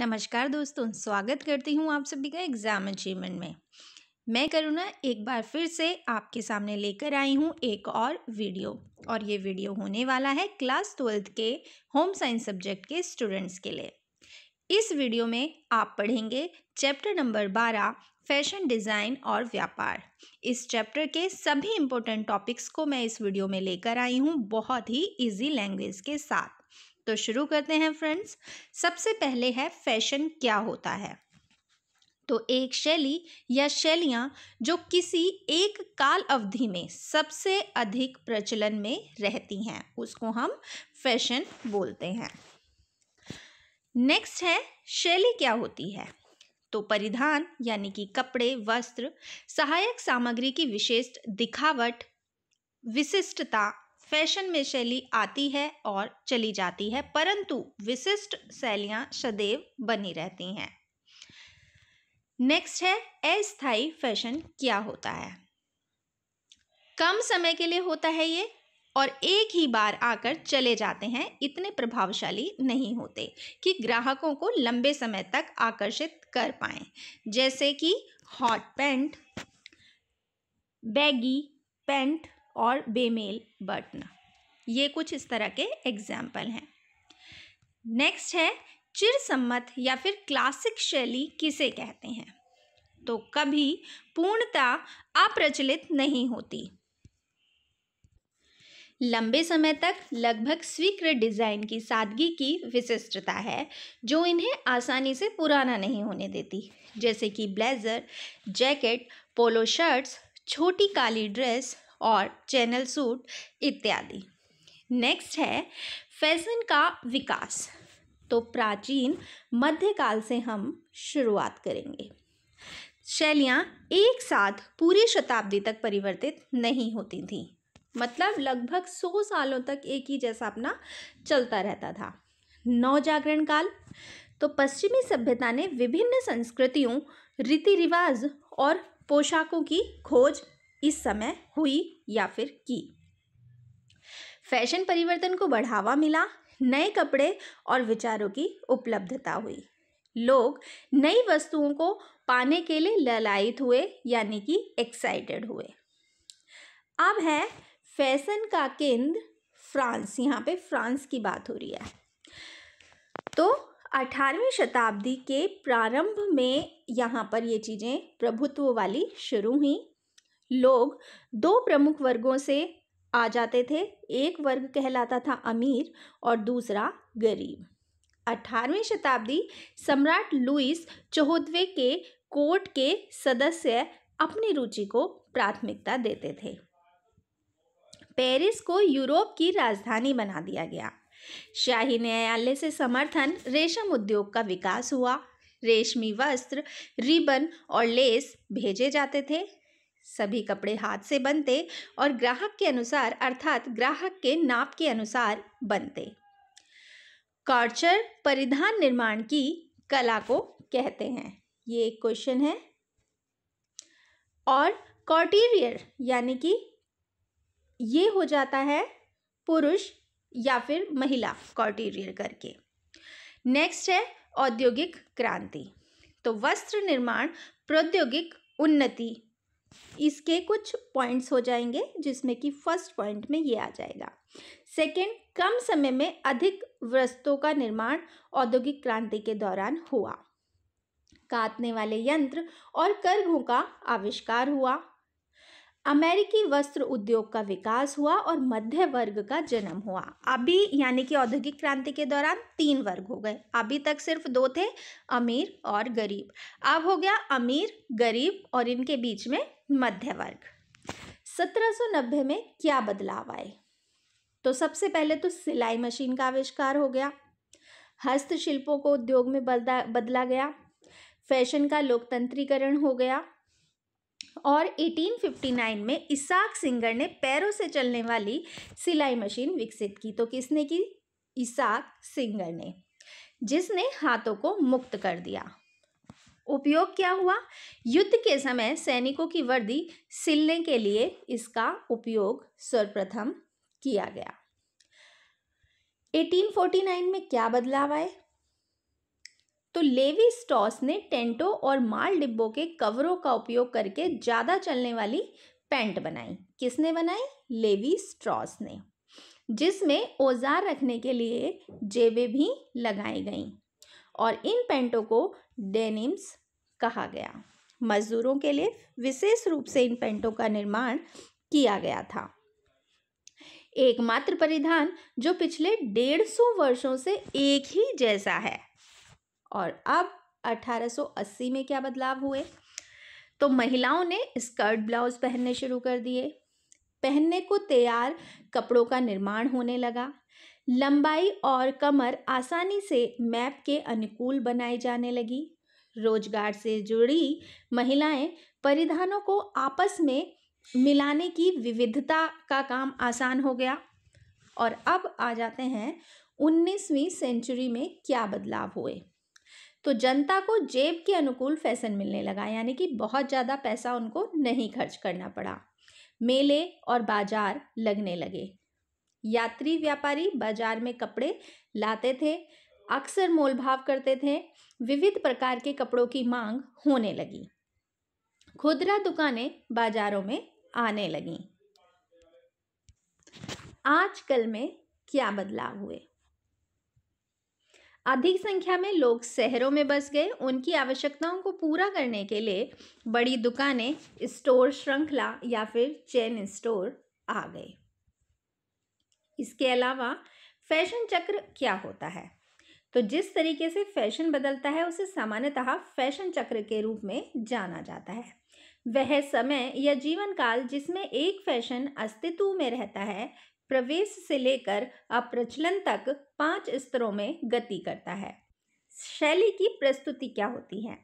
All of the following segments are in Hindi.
नमस्कार दोस्तों स्वागत करती हूँ आप सभी का एग्ज़ाम अचीवमेंट में मैं करुणा एक बार फिर से आपके सामने लेकर आई हूँ एक और वीडियो और ये वीडियो होने वाला है क्लास ट्वेल्थ के होम साइंस सब्जेक्ट के स्टूडेंट्स के लिए इस वीडियो में आप पढ़ेंगे चैप्टर नंबर बारह फैशन डिज़ाइन और व्यापार इस चैप्टर के सभी इम्पोर्टेंट टॉपिक्स को मैं इस वीडियो में लेकर आई हूँ बहुत ही ईजी लैंग्वेज के साथ तो शुरू करते हैं फ्रेंड्स सबसे पहले है फैशन क्या होता है तो एक शैली या शैलियाँ जो किसी एक काल अवधि में सबसे अधिक प्रचलन में रहती हैं उसको हम फैशन बोलते हैं नेक्स्ट है शैली क्या होती है तो परिधान यानी कि कपड़े वस्त्र सहायक सामग्री की विशिष्ट दिखावट विशिष्टता फैशन में शैली आती है और चली जाती है परंतु विशिष्ट शैलियां सदैव बनी रहती हैं नेक्स्ट है अस्थाई फैशन क्या होता है कम समय के लिए होता है ये और एक ही बार आकर चले जाते हैं इतने प्रभावशाली नहीं होते कि ग्राहकों को लंबे समय तक आकर्षित कर पाए जैसे कि हॉट पैंट बैगी पैंट और बेमेल बटन ये कुछ इस तरह के एग्जाम्पल हैं नेक्स्ट है चिरसम्मत या फिर क्लासिक शैली किसे कहते हैं तो कभी पूर्णता अप्रचलित नहीं होती लंबे समय तक लगभग स्वीकृत डिज़ाइन की सादगी की विशिष्टता है जो इन्हें आसानी से पुराना नहीं होने देती जैसे कि ब्लेजर जैकेट पोलो शर्ट्स छोटी काली ड्रेस और चैनल सूट इत्यादि नेक्स्ट है फैशन का विकास तो प्राचीन मध्यकाल से हम शुरुआत करेंगे शैलियाँ एक साथ पूरी शताब्दी तक परिवर्तित नहीं होती थीं मतलब लगभग सौ सालों तक एक ही जैसा अपना चलता रहता था नौ जागरण काल तो पश्चिमी सभ्यता ने विभिन्न संस्कृतियों रीति रिवाज और पोशाकों की खोज इस समय हुई या फिर की फैशन परिवर्तन को बढ़ावा मिला नए कपड़े और विचारों की उपलब्धता हुई लोग नई वस्तुओं को पाने के लिए ललायित हुए यानी कि एक्साइटेड हुए अब है फैशन का केंद्र फ्रांस यहाँ पे फ्रांस की बात हो रही है तो 18वीं शताब्दी के प्रारंभ में यहाँ पर ये चीज़ें प्रभुत्व वाली शुरू हुई लोग दो प्रमुख वर्गों से आ जाते थे एक वर्ग कहलाता था अमीर और दूसरा गरीब अठारहवीं शताब्दी सम्राट लुइस चौहदवे के कोर्ट के सदस्य अपनी रुचि को प्राथमिकता देते थे पेरिस को यूरोप की राजधानी बना दिया गया शाही न्यायालय से समर्थन रेशम उद्योग का विकास हुआ रेशमी वस्त्र रिबन और लेस भेजे जाते थे सभी कपड़े हाथ से बनते और ग्राहक के अनुसार अर्थात ग्राहक के नाप के अनुसार बनते कॉर्चर परिधान निर्माण की कला को कहते हैं ये एक क्वेश्चन है और कॉटीरियर यानी कि ये हो जाता है पुरुष या फिर महिला कॉटीरियर करके नेक्स्ट है औद्योगिक क्रांति तो वस्त्र निर्माण प्रौद्योगिक उन्नति इसके कुछ पॉइंट्स हो जाएंगे जिसमें कि फर्स्ट पॉइंट में ये आ जाएगा सेकंड कम समय में अधिक वस्तुओं का निर्माण औद्योगिक क्रांति के दौरान हुआ काटने वाले यंत्र और कर्भों का आविष्कार हुआ अमेरिकी वस्त्र उद्योग का विकास हुआ और मध्य वर्ग का जन्म हुआ अभी यानी कि औद्योगिक क्रांति के दौरान तीन वर्ग हो गए अभी तक सिर्फ दो थे अमीर और गरीब अब हो गया अमीर गरीब और इनके बीच में मध्य वर्ग सत्रह में क्या बदलाव आए तो सबसे पहले तो सिलाई मशीन का आविष्कार हो गया हस्तशिल्पों को उद्योग में बदला बदला गया फैशन का लोकतंत्रीकरण हो गया और 1859 में इसाक सिंगर ने पैरों से चलने वाली सिलाई मशीन विकसित की तो किसने की इसाक सिंगर ने जिसने हाथों को मुक्त कर दिया उपयोग क्या हुआ युद्ध के समय सैनिकों की वर्दी सिलने के लिए इसका उपयोग सर्वप्रथम किया गया 1849 में क्या बदलाव आए तो लेवी स्टॉस ने टेंटों और माल डिब्बों के कवरों का उपयोग करके ज़्यादा चलने वाली पैंट बनाई किसने बनाई लेवी स्ट्रॉस ने जिसमें औजार रखने के लिए जेबें भी लगाई गईं और इन पैंटों को डेनिम्स कहा गया मजदूरों के लिए विशेष रूप से इन पैंटों का निर्माण किया गया था एकमात्र परिधान जो पिछले डेढ़ सौ वर्षों से एक ही जैसा है और अब 1880 में क्या बदलाव हुए तो महिलाओं ने स्कर्ट ब्लाउज पहनने शुरू कर दिए पहनने को तैयार कपड़ों का निर्माण होने लगा लंबाई और कमर आसानी से मैप के अनुकूल बनाई जाने लगी रोजगार से जुड़ी महिलाएं परिधानों को आपस में मिलाने की विविधता का काम आसान हो गया और अब आ जाते हैं 19वीं सेंचुरी में क्या बदलाव हुए तो जनता को जेब के अनुकूल फैशन मिलने लगा यानी कि बहुत ज़्यादा पैसा उनको नहीं खर्च करना पड़ा मेले और बाजार लगने लगे यात्री व्यापारी बाजार में कपड़े लाते थे अक्सर मोलभाव करते थे विविध प्रकार के कपड़ों की मांग होने लगी खुदरा दुकानें बाजारों में आने लगीं आजकल में क्या बदलाव हुए अधिक संख्या में लोग शहरों में बस गए उनकी आवश्यकताओं को पूरा करने के लिए बड़ी दुकानें स्टोर श्रृंखला या फिर चेन स्टोर आ गए इसके अलावा फैशन चक्र क्या होता है तो जिस तरीके से फैशन बदलता है उसे सामान्यतः फैशन चक्र के रूप में जाना जाता है वह समय या जीवन काल जिसमें एक फैशन अस्तित्व में रहता है प्रवेश से लेकर अप्रचलन तक पांच स्तरों में गति करता है शैली की प्रस्तुति क्या होती है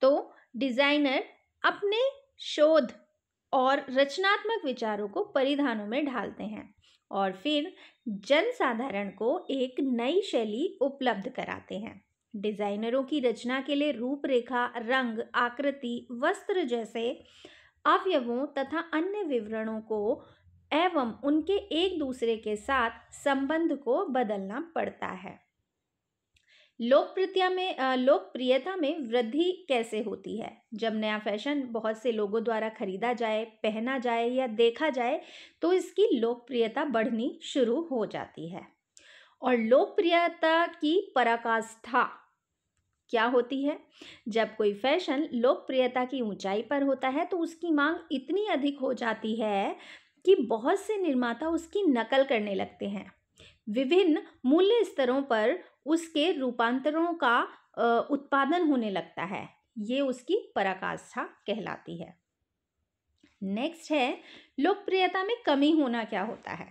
तो डिजाइनर अपने शोध और रचनात्मक विचारों को परिधानों में ढालते हैं और फिर जनसाधारण को एक नई शैली उपलब्ध कराते हैं डिजाइनरों की रचना के लिए रूपरेखा रंग आकृति वस्त्र जैसे अवयवों तथा अन्य विवरणों को एवं उनके एक दूसरे के साथ संबंध को बदलना पड़ता है लोकप्रियता में लोकप्रियता में वृद्धि कैसे होती है जब नया फैशन बहुत से लोगों द्वारा खरीदा जाए पहना जाए या देखा जाए तो इसकी लोकप्रियता बढ़नी शुरू हो जाती है और लोकप्रियता की पराकाष्ठा क्या होती है जब कोई फैशन लोकप्रियता की ऊंचाई पर होता है तो उसकी मांग इतनी अधिक हो जाती है कि बहुत से निर्माता उसकी नकल करने लगते हैं विभिन्न मूल्य स्तरों पर उसके रूपांतरों का उत्पादन होने लगता है ये उसकी पराकाष्ठा कहलाती है नेक्स्ट है लोकप्रियता में कमी होना क्या होता है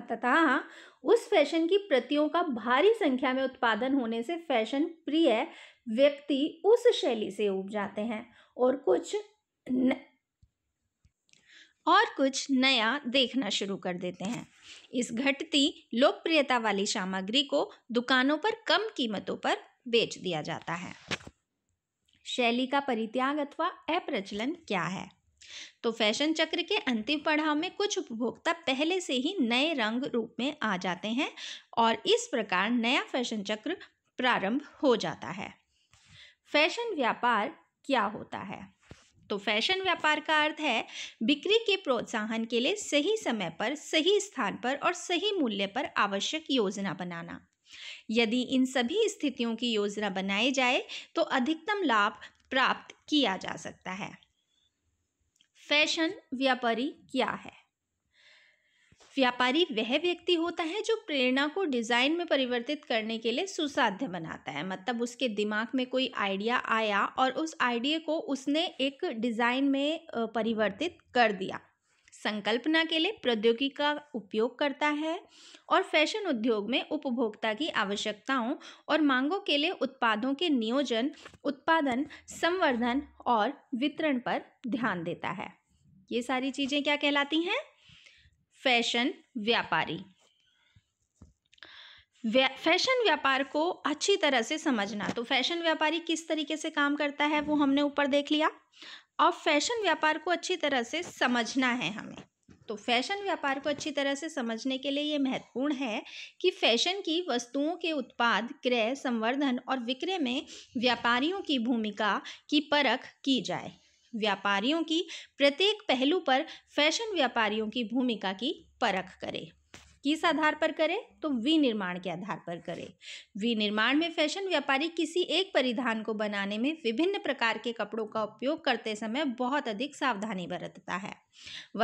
अतः उस फैशन की प्रतियों का भारी संख्या में उत्पादन होने से फैशन प्रिय व्यक्ति उस शैली से उब जाते हैं और कुछ और कुछ नया देखना शुरू कर देते हैं इस घटती लोकप्रियता वाली सामग्री को दुकानों पर कम कीमतों पर बेच दिया जाता है शैली का परित्याग अथवा अप्रचलन क्या है तो फैशन चक्र के अंतिम पड़ाव में कुछ उपभोक्ता पहले से ही नए रंग रूप में आ जाते हैं और इस प्रकार नया फैशन चक्र प्रारंभ हो जाता है फैशन व्यापार क्या होता है तो फैशन व्यापार का अर्थ है बिक्री के प्रोत्साहन के लिए सही समय पर सही स्थान पर और सही मूल्य पर आवश्यक योजना बनाना यदि इन सभी स्थितियों की योजना बनाई जाए तो अधिकतम लाभ प्राप्त किया जा सकता है फैशन व्यापारी क्या है व्यापारी वह व्यक्ति होता है जो प्रेरणा को डिज़ाइन में परिवर्तित करने के लिए सुसाध्य बनाता है मतलब उसके दिमाग में कोई आइडिया आया और उस आइडिया को उसने एक डिज़ाइन में परिवर्तित कर दिया संकल्पना के लिए प्रौद्योगिकी का उपयोग करता है और फैशन उद्योग में उपभोक्ता की आवश्यकताओं और मांगों के लिए उत्पादों के नियोजन उत्पादन संवर्धन और वितरण पर ध्यान देता है ये सारी चीज़ें क्या कहलाती हैं फैशन व्यापारी व्या, फैशन व्यापार को अच्छी तरह से समझना तो फैशन व्यापारी किस तरीके से काम करता है वो हमने ऊपर देख लिया और फैशन व्यापार को अच्छी तरह से समझना है हमें तो फैशन व्यापार को अच्छी तरह से समझने के लिए ये महत्वपूर्ण है कि फैशन की वस्तुओं के उत्पाद क्रय संवर्धन और विक्रय में व्यापारियों की भूमिका की परख की जाए व्यापारियों की प्रत्येक पहलू पर फैशन व्यापारियों की भूमिका की परख करे किस आधार पर करें तो विनिर्माण के आधार पर करें विनिर्माण में फैशन व्यापारी किसी एक परिधान को बनाने में विभिन्न प्रकार के कपड़ों का उपयोग करते समय बहुत अधिक सावधानी बरतता है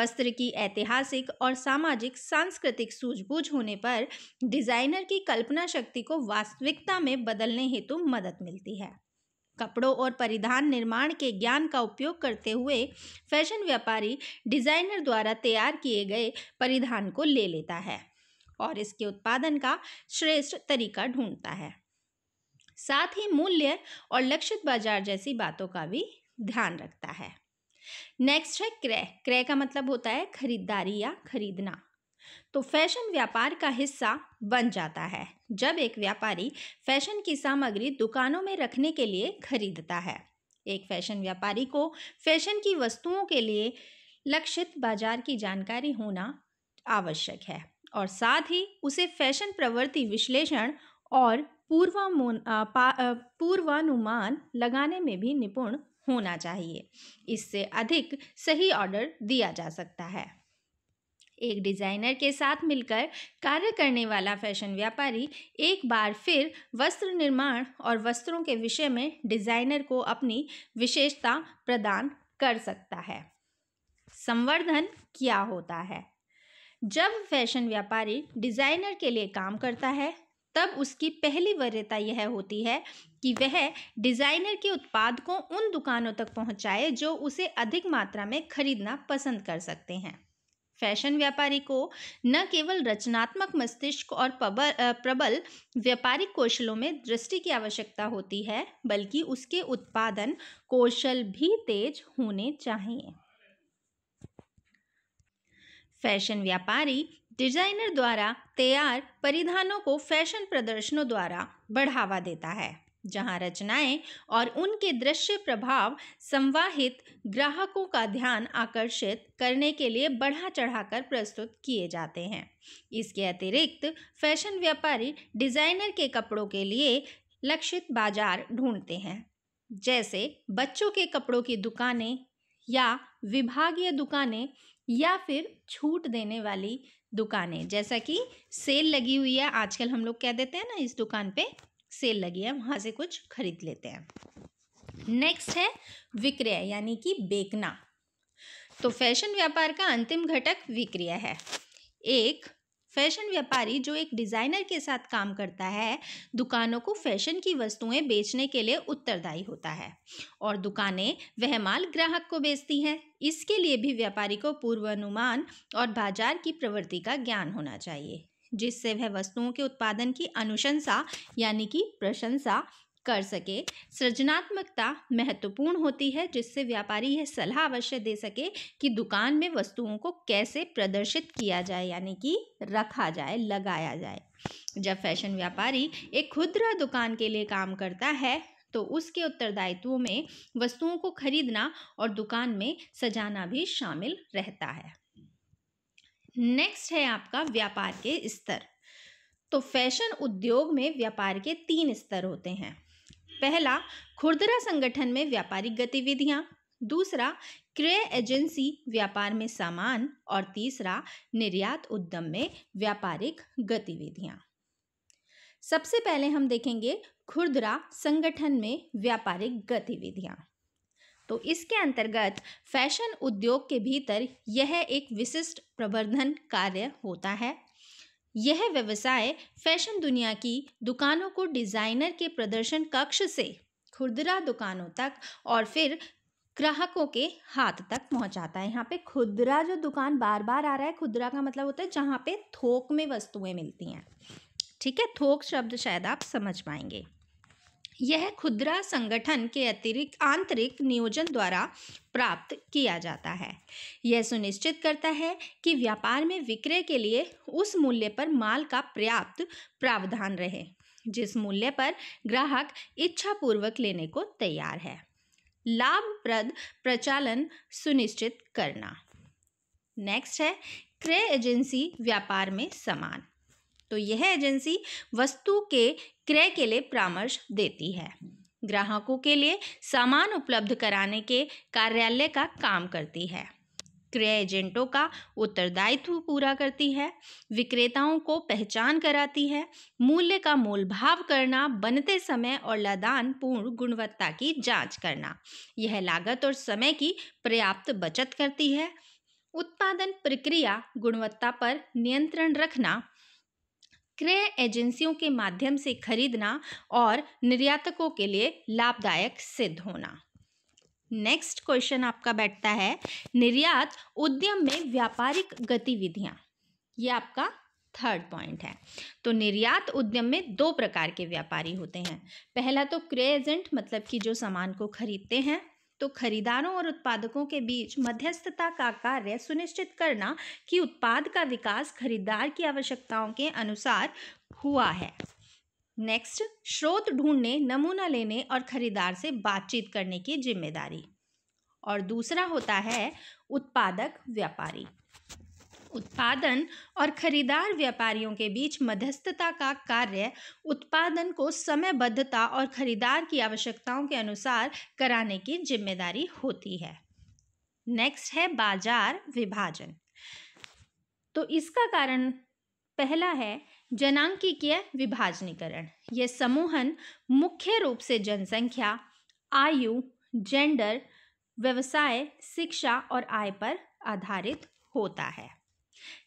वस्त्र की ऐतिहासिक और सामाजिक सांस्कृतिक सूझबूझ होने पर डिजाइनर की कल्पना शक्ति को वास्तविकता में बदलने हेतु मदद मिलती है कपड़ों और परिधान निर्माण के ज्ञान का उपयोग करते हुए फैशन व्यापारी डिज़ाइनर द्वारा तैयार किए गए परिधान को ले लेता है और इसके उत्पादन का श्रेष्ठ तरीका ढूंढता है साथ ही मूल्य और लक्षित बाजार जैसी बातों का भी ध्यान रखता है नेक्स्ट है क्रय क्रय का मतलब होता है खरीदारी या खरीदना तो फैशन व्यापार का हिस्सा बन जाता है जब एक व्यापारी फैशन की सामग्री दुकानों में रखने के लिए खरीदता है एक फैशन व्यापारी को फैशन की वस्तुओं के लिए लक्षित बाजार की जानकारी होना आवश्यक है और साथ ही उसे फैशन प्रवृत्ति विश्लेषण और पूर्वानुमान लगाने में भी निपुण होना चाहिए इससे अधिक सही ऑर्डर दिया जा सकता है एक डिज़ाइनर के साथ मिलकर कार्य करने वाला फैशन व्यापारी एक बार फिर वस्त्र निर्माण और वस्त्रों के विषय में डिज़ाइनर को अपनी विशेषता प्रदान कर सकता है संवर्धन क्या होता है जब फैशन व्यापारी डिज़ाइनर के लिए काम करता है तब उसकी पहली वरीयता यह होती है कि वह डिज़ाइनर के उत्पाद को उन दुकानों तक पहुंचाए जो उसे अधिक मात्रा में खरीदना पसंद कर सकते हैं फैशन व्यापारी को न केवल रचनात्मक मस्तिष्क और प्रबल व्यापारिक कौशलों में दृष्टि की आवश्यकता होती है बल्कि उसके उत्पादन कौशल भी तेज होने चाहिए फैशन व्यापारी डिजाइनर द्वारा तैयार परिधानों को फैशन प्रदर्शनों द्वारा बढ़ावा देता है जहां रचनाएं और उनके दृश्य प्रभाव संवाहित ग्राहकों का ध्यान आकर्षित करने के लिए बढ़ा चढ़ाकर प्रस्तुत किए जाते हैं इसके अतिरिक्त फैशन व्यापारी डिज़ाइनर के कपड़ों के लिए लक्षित बाजार ढूंढते हैं जैसे बच्चों के कपड़ों की दुकानें या विभागीय दुकानें या फिर छूट देने वाली दुकानें जैसा कि सेल लगी हुई है आजकल हम लोग कह देते हैं ना इस दुकान पे सेल लगी है वहाँ से कुछ खरीद लेते हैं नेक्स्ट है विक्रय यानी कि बेकना तो फैशन व्यापार का अंतिम घटक विक्रय है एक फैशन व्यापारी जो एक डिज़ाइनर के साथ काम करता है दुकानों को फैशन की वस्तुएं बेचने के लिए उत्तरदायी होता है और दुकानें वह माल ग्राहक को बेचती हैं इसके लिए भी व्यापारी को पूर्वानुमान और बाजार की प्रवृत्ति का ज्ञान होना चाहिए जिससे वह वस्तुओं के उत्पादन की अनुशंसा यानी कि प्रशंसा कर सके सृजनात्मकता महत्वपूर्ण होती है जिससे व्यापारी यह सलाह अवश्य दे सके कि दुकान में वस्तुओं को कैसे प्रदर्शित किया जाए यानी कि रखा जाए लगाया जाए जब फैशन व्यापारी एक खुदरा दुकान के लिए काम करता है तो उसके उत्तरदायित्वों में वस्तुओं को खरीदना और दुकान में सजाना भी शामिल रहता है नेक्स्ट है आपका व्यापार के स्तर तो फैशन उद्योग में व्यापार के तीन स्तर होते हैं पहला खुर्दरा संगठन में व्यापारिक गतिविधियाँ दूसरा क्रय एजेंसी व्यापार में सामान और तीसरा निर्यात उद्यम में व्यापारिक गतिविधियाँ सबसे पहले हम देखेंगे खुर्दरा संगठन में व्यापारिक गतिविधियाँ तो इसके अंतर्गत फैशन उद्योग के भीतर यह एक विशिष्ट प्रबंधन कार्य होता है यह व्यवसाय फैशन दुनिया की दुकानों को डिज़ाइनर के प्रदर्शन कक्ष से खुदरा दुकानों तक और फिर ग्राहकों के हाथ तक पहुंचाता है यहाँ पे खुदरा जो दुकान बार बार आ रहा है खुदरा का मतलब होता है जहाँ पे थोक में वस्तुएं मिलती हैं ठीक है थोक शब्द शायद आप समझ पाएंगे यह खुदरा संगठन के अतिरिक्त आंतरिक नियोजन द्वारा प्राप्त किया जाता है यह सुनिश्चित करता है कि व्यापार में विक्रय के लिए उस मूल्य पर माल का पर्याप्त प्रावधान रहे जिस मूल्य पर ग्राहक इच्छापूर्वक लेने को तैयार है लाभप्रद प्रचालन सुनिश्चित करना नेक्स्ट है क्रय एजेंसी व्यापार में समान तो यह एजेंसी वस्तु के क्रय के लिए परामर्श देती है ग्राहकों के लिए सामान उपलब्ध कराने के कार्यालय का काम करती है क्रय एजेंटों का उत्तरदायित्व पूरा करती है विक्रेताओं को पहचान कराती है मूल्य का मोल भाव करना बनते समय और लदान पूर्ण गुणवत्ता की जांच करना यह लागत और समय की पर्याप्त बचत करती है उत्पादन प्रक्रिया गुणवत्ता पर नियंत्रण रखना क्रय एजेंसियों के माध्यम से खरीदना और निर्यातकों के लिए लाभदायक सिद्ध होना नेक्स्ट क्वेश्चन आपका बैठता है निर्यात उद्यम में व्यापारिक गतिविधियां ये आपका थर्ड पॉइंट है तो निर्यात उद्यम में दो प्रकार के व्यापारी होते हैं पहला तो क्रय एजेंट मतलब कि जो सामान को खरीदते हैं तो खरीदारों और उत्पादकों के बीच मध्यस्थता का कार्य सुनिश्चित करना कि उत्पाद का विकास खरीदार की आवश्यकताओं के अनुसार हुआ है नेक्स्ट स्रोत ढूंढने नमूना लेने और खरीदार से बातचीत करने की जिम्मेदारी और दूसरा होता है उत्पादक व्यापारी उत्पादन और खरीदार व्यापारियों के बीच मध्यस्थता का कार्य उत्पादन को समयबद्धता और खरीदार की आवश्यकताओं के अनुसार कराने की जिम्मेदारी होती है नेक्स्ट है बाजार विभाजन तो इसका कारण पहला है जनांकीय विभाजनीकरण ये समूहन मुख्य रूप से जनसंख्या आयु जेंडर व्यवसाय शिक्षा और आय पर आधारित होता है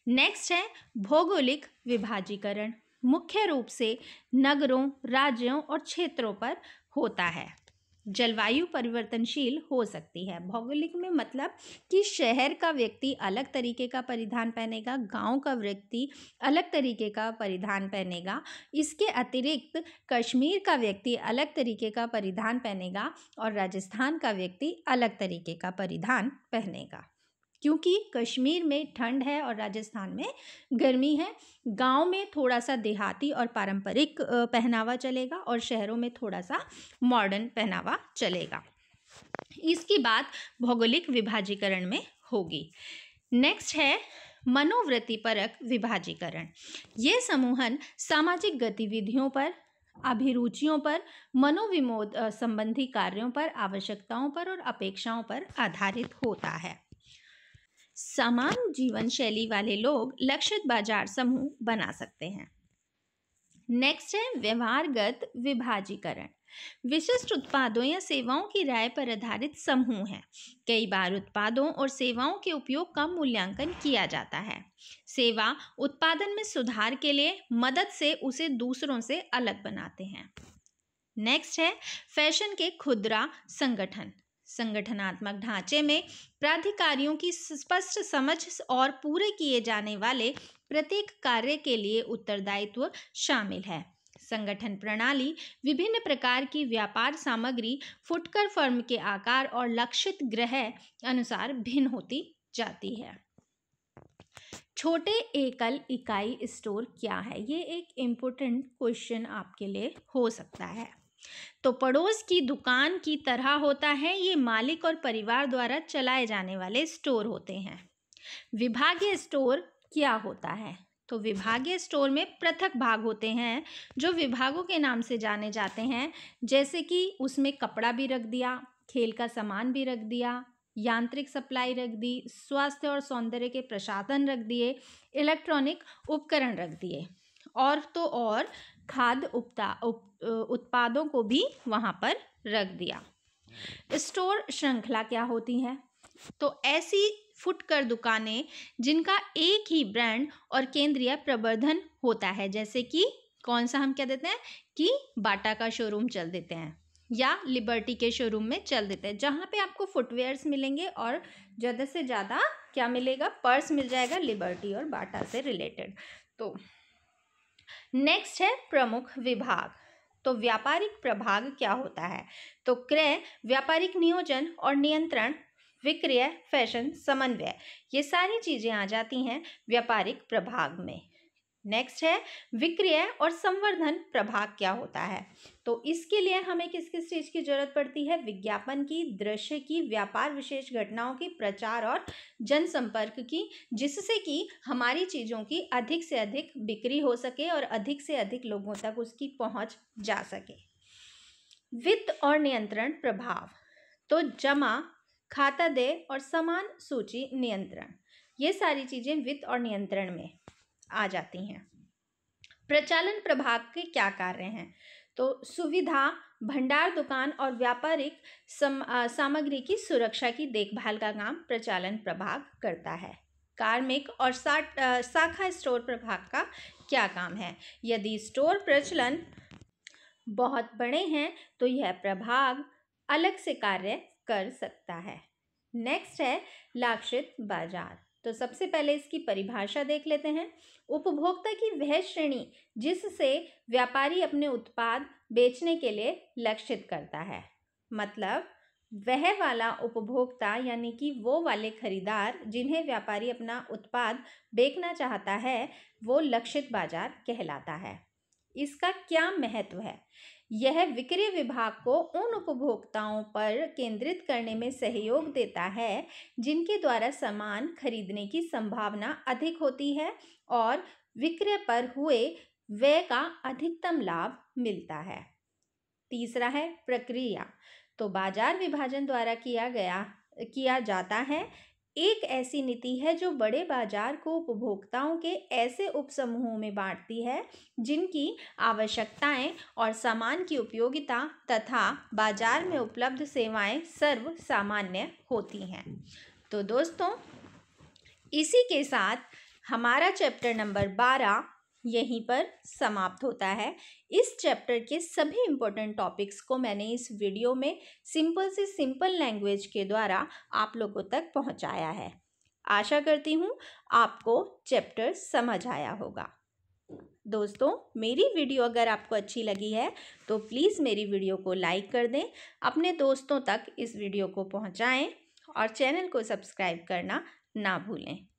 नेक्स्ट है भौगोलिक विभाजीकरण मुख्य रूप से नगरों राज्यों और क्षेत्रों पर होता है जलवायु परिवर्तनशील हो सकती है भौगोलिक में मतलब कि शहर का व्यक्ति अलग तरीके का परिधान पहनेगा गांव का व्यक्ति अलग तरीके का परिधान पहनेगा इसके अतिरिक्त कश्मीर का व्यक्ति अलग तरीके का परिधान पहनेगा और राजस्थान का व्यक्ति अलग तरीके का परिधान पहनेगा क्योंकि कश्मीर में ठंड है और राजस्थान में गर्मी है गांव में थोड़ा सा देहाती और पारंपरिक पहनावा चलेगा और शहरों में थोड़ा सा मॉडर्न पहनावा चलेगा इसकी बात भौगोलिक विभाजीकरण में होगी नेक्स्ट है मनोवृत्ति परक विभाजीकरण ये समूहन सामाजिक गतिविधियों पर अभिरुचियों पर मनोविमोद संबंधी कार्यों पर आवश्यकताओं पर और अपेक्षाओं पर आधारित होता है समान जीवन शैली वाले लोग लक्षित बाजार समूह बना सकते हैं नेक्स्ट है व्यवहारगत विभाजीकरण विशिष्ट उत्पादों या सेवाओं की राय पर आधारित समूह है कई बार उत्पादों और सेवाओं के उपयोग का मूल्यांकन किया जाता है सेवा उत्पादन में सुधार के लिए मदद से उसे दूसरों से अलग बनाते हैं नेक्स्ट है फैशन के खुदरा संगठन संगठनात्मक ढांचे में प्राधिकारियों की स्पष्ट समझ और पूरे किए जाने वाले प्रत्येक कार्य के लिए उत्तरदायित्व शामिल है संगठन प्रणाली विभिन्न प्रकार की व्यापार सामग्री फुटकर फर्म के आकार और लक्षित ग्रह अनुसार भिन्न होती जाती है छोटे एकल इकाई स्टोर क्या है ये एक इम्पोर्टेंट क्वेश्चन आपके लिए हो सकता है तो पड़ोस की दुकान की तरह होता है ये मालिक और परिवार द्वारा चलाए जाने वाले स्टोर होते हैं विभागीय स्टोर क्या होता है तो विभागीय स्टोर में पृथक भाग होते हैं जो विभागों के नाम से जाने जाते हैं जैसे कि उसमें कपड़ा भी रख दिया खेल का सामान भी रख दिया यांत्रिक सप्लाई रख दी स्वास्थ्य और सौंदर्य के प्रसाधन रख दिए इलेक्ट्रॉनिक उपकरण रख दिए और तो और खाद्य उपता उप, उत्पादों को भी वहाँ पर रख दिया स्टोर श्रृंखला क्या होती है तो ऐसी फुटकर दुकानें जिनका एक ही ब्रांड और केंद्रीय प्रबर्धन होता है जैसे कि कौन सा हम क्या देते हैं कि बाटा का शोरूम चल देते हैं या लिबर्टी के शोरूम में चल देते हैं जहाँ पे आपको फुटवेयर्स मिलेंगे और ज़्यादा से ज़्यादा क्या मिलेगा पर्स मिल जाएगा लिबर्टी और बाटा से रिलेटेड तो नेक्स्ट है प्रमुख विभाग तो व्यापारिक प्रभाग क्या होता है तो क्रय व्यापारिक नियोजन और नियंत्रण विक्रय फैशन समन्वय ये सारी चीज़ें आ जाती हैं व्यापारिक प्रभाग में नेक्स्ट है विक्रय और संवर्धन प्रभाग क्या होता है तो इसके लिए हमें किस किस चीज़ की जरूरत पड़ती है विज्ञापन की दृश्य की व्यापार विशेष घटनाओं की प्रचार और जनसंपर्क की जिससे कि हमारी चीज़ों की अधिक से अधिक बिक्री हो सके और अधिक से अधिक लोगों तक उसकी पहुंच जा सके वित्त और नियंत्रण प्रभाव तो जमा खाता दे और समान सूची नियंत्रण ये सारी चीज़ें वित्त और नियंत्रण में आ जाती हैं प्रचालन प्रभाग के क्या कार्य हैं तो सुविधा भंडार दुकान और व्यापारिक सम, सामग्री की सुरक्षा की देखभाल का काम प्रचालन प्रभाग करता है कार्मिक और सा, शाखा स्टोर प्रभाग का क्या काम है यदि स्टोर प्रचलन बहुत बड़े हैं तो यह प्रभाग अलग से कार्य कर सकता है नेक्स्ट है लाक्षित बाजार तो सबसे पहले इसकी परिभाषा देख लेते हैं उपभोक्ता की वह श्रेणी जिससे व्यापारी अपने उत्पाद बेचने के लिए लक्षित करता है मतलब वह वाला उपभोक्ता यानी कि वो वाले खरीदार जिन्हें व्यापारी अपना उत्पाद बेचना चाहता है वो लक्षित बाजार कहलाता है इसका क्या महत्व है यह विक्रय विभाग को उन उपभोक्ताओं पर केंद्रित करने में सहयोग देता है जिनके द्वारा सामान खरीदने की संभावना अधिक होती है और विक्रय पर हुए व्यय का अधिकतम लाभ मिलता है तीसरा है प्रक्रिया तो बाजार विभाजन द्वारा किया गया किया जाता है एक ऐसी नीति है जो बड़े बाजार को उपभोक्ताओं के ऐसे उपसमूहों में बांटती है जिनकी आवश्यकताएं और सामान की उपयोगिता तथा बाजार में उपलब्ध सेवाएं सर्व सामान्य होती हैं तो दोस्तों इसी के साथ हमारा चैप्टर नंबर बारह यहीं पर समाप्त होता है इस चैप्टर के सभी इम्पोर्टेंट टॉपिक्स को मैंने इस वीडियो में सिंपल से सिंपल लैंग्वेज के द्वारा आप लोगों तक पहुंचाया है आशा करती हूँ आपको चैप्टर समझ आया होगा दोस्तों मेरी वीडियो अगर आपको अच्छी लगी है तो प्लीज़ मेरी वीडियो को लाइक कर दें अपने दोस्तों तक इस वीडियो को पहुँचाएँ और चैनल को सब्सक्राइब करना ना भूलें